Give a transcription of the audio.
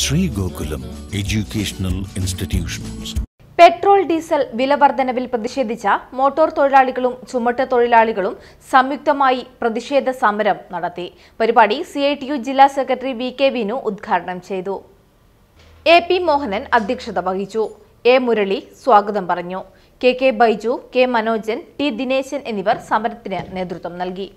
Shri Gokulam educational institutions petrol diesel വർധനവിൽ പ്രതിഷേധിച്ച motor തൊഴിലാളികളും ചുമട്ട് തൊഴിലാളികളും സംയുക്തമായി പ്രതിഷേധ സമരം നടത്തി പരിപാടി സി ഐ ടി യു ജില്ലാ സെക്രട്ടറി വി കെ വിനു ഉദ്ഘാടനം ചെയ്തു എ പി മോഹനൻ അധ്യക്ഷത വഹിച്ചു എ മുരളി സ്വാഗതം പറഞ്ഞു K K Baiju K Manojan T Dineshan എന്നിവർ സമരത്തിന് നേതൃത്വം നൽകി